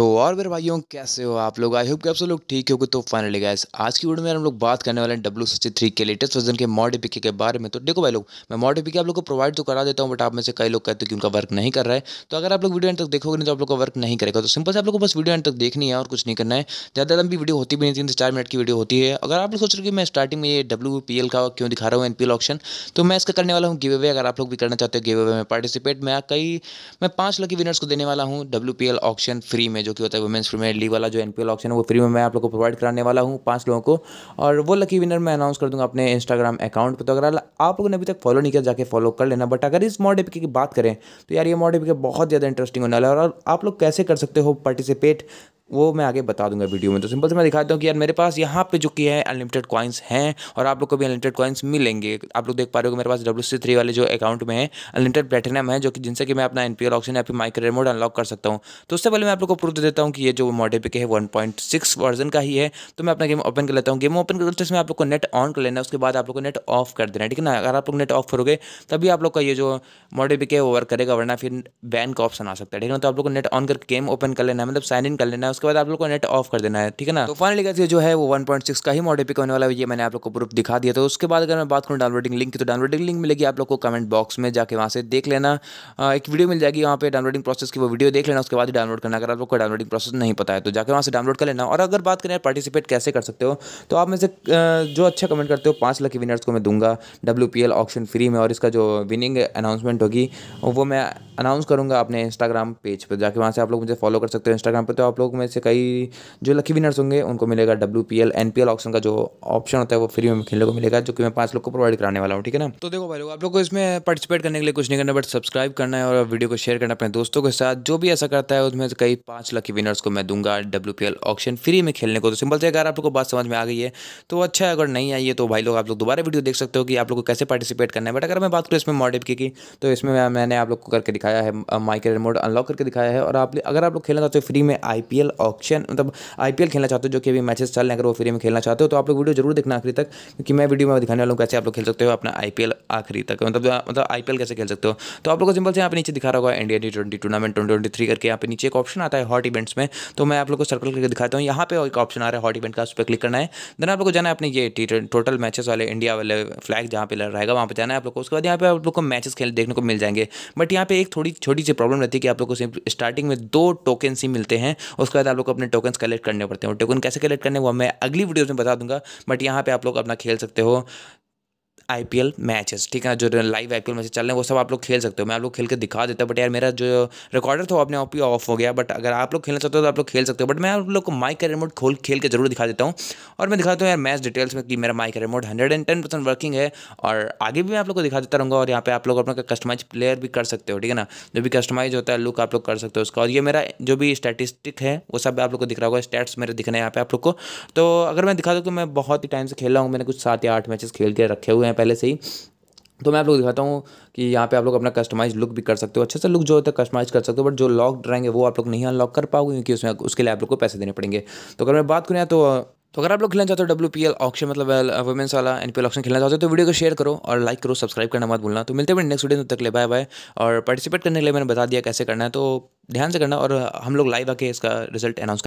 तो और मेरे भाइयों कैसे हो आप लोग आई होप कि आप सब लोग ठीक हो तो फाइनली गैस आज की वीडियो में हम लोग बात करने वाले हैं डब्ल्यू सिक्सटी थ्री के लेटेस्ट वर्जन के मॉडिफिक के बारे में तो देखो भाई लोग मैं मॉडिफिक आप लोग को प्रोवाइड तो करा देता हूँ बट आप में से कई लोग कहते हैं कि उनका वर्क नहीं कर रहा है तो अगर आप लोग वीडियो एंड तक देखोगे नहीं तो आप लोग का वर्क नहीं करेगा तो सिंपल से आप लोग को बस वीडियो एंड तक देखनी है और कुछ नहीं करना है ज़्यादा लंबी वीडियो होती भी नहीं तीन से चार मिनट की वीडियो होती है अगर आप लोग सोच रहे कि मैं स्टार्टिंग में ये डब्ल्यू पी एल का क्यों दिखा रहा हूँ एन पी एल ऑप्शन तो मैं इसका करने वाला हूँ गिवे अगर आप लोग भी करना चाहते हो गिवे में पार्टिसिपेट मैं कई मैं पाँच लकी विनर्स को देने वाला हूँ W P L option free में जो कि होता है वुमेंस प्रीमियर लीग वाला जो एन पी एल ऑप्शन है वो फ्री में मैं आप लोग को प्रोवाइड कराने वाला हूँ पाँच लोगों को और वो लकी विनर मैं अनाउंस कर दूँगा अपने इंस्टाग्राम अकाउंट पर तो अगर आप लोगों ने अभी तक फॉलो नहीं किया जाके फॉलो कर लेना बट अगर इस मॉड की बात करें तो यार ये मॉड बहुत ज़्यादा इंटरेस्टिंग होने वाला है और आप लोग कैसे कर सकते हो पार्टिसिपेट वो मैं आगे बता दूंगा वीडियो में तो सिंपल से मैं दिखाता हूँ कि यार मेरे पास यहाँ पे जो कि है अनलिमिटेड कॉइन्स हैं और आप लोग को भी अनलिमिटेड कॉइन्स मिलेंगे आप लोग देख पा रहे हो मेरे पास डब्ल्यू सी थ्री वाले जो अकाउंट में है अनलिमिटेड प्लेटिनम है जो कि जिनसे कि मैं अपना एल ऑप्शन या फिर माइक्रो रिमोट अनलॉक कर सकता हूँ तो उससे पहले मैं आप लोग को प्रूफ दे देता हूँ कि ये जो मॉडिफिक है वन पॉइंट सिक्स वर्जन का ही है तो मैं अपना गेम ओपन कर लेता हूँ गेम ओपन करते समय आप लोग को नेट ऑन कर लेना उसके बाद आप लोग को नेट ऑफ कर देना ठीक है ना अगर आप लोग नेट ऑफ करोगे तभी आप लोग का ये जो मॉडिफिक है वो वर्क करेगा वरना फिर बैन का ऑप्शन आ सकता है ठीक है ना तो आप लोग को नेट ऑन करके गेम ओपन कर लेना मतलब साइन इन कर लेना उसके बाद आप लोग को नेट ऑफ कर देना है ठीक है ना तो फाइनली ये जो है वो वन का ही मॉडिफिक होने वाला है ये मैंने आप लोग को प्रूफ दिखा दिया तो उसके बाद अगर मैं बात करूँ डाउनलोडिंग लिंक की तो डाउनलोडिंग लिंक मिलेगी आप लोग को कमेंट बॉक्स में जाकर वहाँ से देख लेना एक वीडियो मिल जाएगी वहाँ पर डाउनलोडिंग प्रोसेस की वो वीडियो देख लेना उसके बाद डाउनलोड करना अगर आप लोग को डाउनलोडिंग प्रोसेस नहीं पता है तो जाकर वहाँ से डाउनलोड कर लेना और अगर बात करें पार्टिसिपेट कैसे कर सकते हो तो आप में से जो अच्छा कमेंट करते हो पाँच लाख विनर्स को मैं दूंगा W P L option free में और इसका जो विनिंग अनाउंसमेंट होगी वो मैं अनाउंस करूँगा अपने इंस्टाग्राम पेज पर जाके वहाँ से आप लोग मुझे फॉलो कर सकते हो इंस्टाग्राम पर तो आप लोग में से कई जो लकी विनर्स होंगे उनको मिलेगा W P L N P L option का जो ऑप्शन होता है वो फ्री में खेलने को मिलेगा जो कि मैं पाँच लोग को प्रोवाइड कराने वाला हूँ ठीक है ना तो देखो भाई लोग आप लोग को इसमें पार्टिसिपेट करने के लिए कुछ नहीं करना बट सब्सक्राइब करना है और वीडियो को शेयर करना अपने दोस्तों के साथ जो भी ऐसा करता है उसमें कई पाँच लकी विनर्स को मैं दूंगा W P L option free में खेलने को तो सिंपल से अगर आप लोग को बात समझ में आ गई है तो अच्छा है अगर नहीं आई है तो भाई लोग आप लोग दोबारा वीडियो देख सकते हो कि आप लोग को कैसे पार्टिसिपेट करना है बट अगर मैं बात करूँ इसमें मॉडिप की तो इसमें मैंने आप लोग को करके दिखाया है माइक रिमोट अनलॉक करके दिखाया है और आप अगर आप लोग खेलना चाहते हो फ्री में आई ऑप्शन मतलब आई खेलना चाहते हो जो कि अभी मैचेस चल रहे हैं अगर वो फ्री में खेलना चाहते हो तो आप लोग वीडियो जरूर देखना आखिरी तक क्योंकि मैं वीडियो में दिखाने वाला हूँ कैसे आप लोग खेल सकते हो अपना आई आखिरी तक मतलब मतलब आई कैसे खेल सकते हो तो आप लोग को सिंपल से यहाँ नीचे दिखा रहा होगा India T twenty tournament twenty twenty three करके यहाँ पे नीचे एक ऑप्शन आता है हॉट इवेंट्स में तो मैं आप लोग को सर्कल करके दिखाता हूँ यहाँ पे एक ऑप्शन आ रहा है हॉट इवेंट का उस पर क्लिक करना है देन आप लोग को जाना है अपने ये टी टोटल मैचेस वाले इंडिया वाले फ्लैग जहाँ पे रहेगा वहाँ पर जाना है आप लोग को उसके बाद यहाँ पे आप लोग को मैचेस खेल देखने को मिल जाएंगे बट यहाँ पे एक थोड़ी छोटी सी प्रॉब्लम रहती है कि आप लोग को सिर्फ स्टार्टिंग में दो टोकन ही मिलते हैं उसके बाद आप लोग अपने टोकन कलेक्ट करने पड़ते हैं टोकन कैसे कलेक्ट करने वो मैं अगली वीडियोज़ में बता दूंगा बट यहाँ पर आप लोग अपना खेल सकते हो आई मैचेस ठीक है जो लाइव आई मैचेस चल रहे हैं वो सब आप लोग खेल सकते हो मैं आप लोग खेल के दिखा देता हूँ बट यार मेरा जो रिकॉर्डर था वो अपने आप ही ऑफ हो गया बट अगर आप लोग खेलना चाहते हो तो आप लोग खेल सकते हो बट मैं आप लोग को माइक का रिमोट खोल खेल के जरूर दिखा देता हूँ और मैं दिखाता हूँ यार मैच डिटेल्स में कि मेरा माइक का remote hundred and ten percent working है और आगे भी मैं आप लोग को दिखा देता रहूँगा और यहाँ पे आप लोग अपना कस्टमाइज प्लेयर भी कर सकते हो ठीक है ना जो भी कस्टमाइज होता है लुक आप लोग कर सकते हो उसका और ये मेरा जो भी स्टेटिस्टिक है वो सब आप लोग को दिख रहा होगा स्टेट्स मेरे दिख रहे हैं यहाँ पे आप लोग को तो अगर मैं दिखा दूँ कि मैं बहुत ही टाइम से खेल रहा हूँ मैंने कुछ सात या आठ मैचेस खेल के रखे हुए हैं पहले से ही तो मैं आप लोग दिखाता हूँ कि यहाँ पे आप लोग अपना कस्टमाइज लुक भी कर सकते हो अच्छे से लुक जो होता है कस्टमाइज कर सकते हो बट जो लॉक रहेंगे वो आप लोग नहीं अनलॉक कर पाओगे क्योंकि उसमें उसके लिए आप लोग को पैसे देने पड़ेंगे तो अगर मैं बात करूँ तो तो अगर आप लोग खेलना चाहते हो डब्ल्यू पी एल ऑप्शन मतलब वुमेंस uh, वाला एन पी एल ऑप्शन खेलना चाहते हो तो वीडियो को शेयर करो और लाइक करो सब्सक्राइब करना मत भूलना तो मिलते हैं नेक्स्ट वीडियो तक ले बाय बाय और पार्टिसिपेट करने के लिए मैंने बता दिया कैसे करना है तो ध्यान से करना और हम लोग लाइव आके इसका रिजल्ट अनाउंस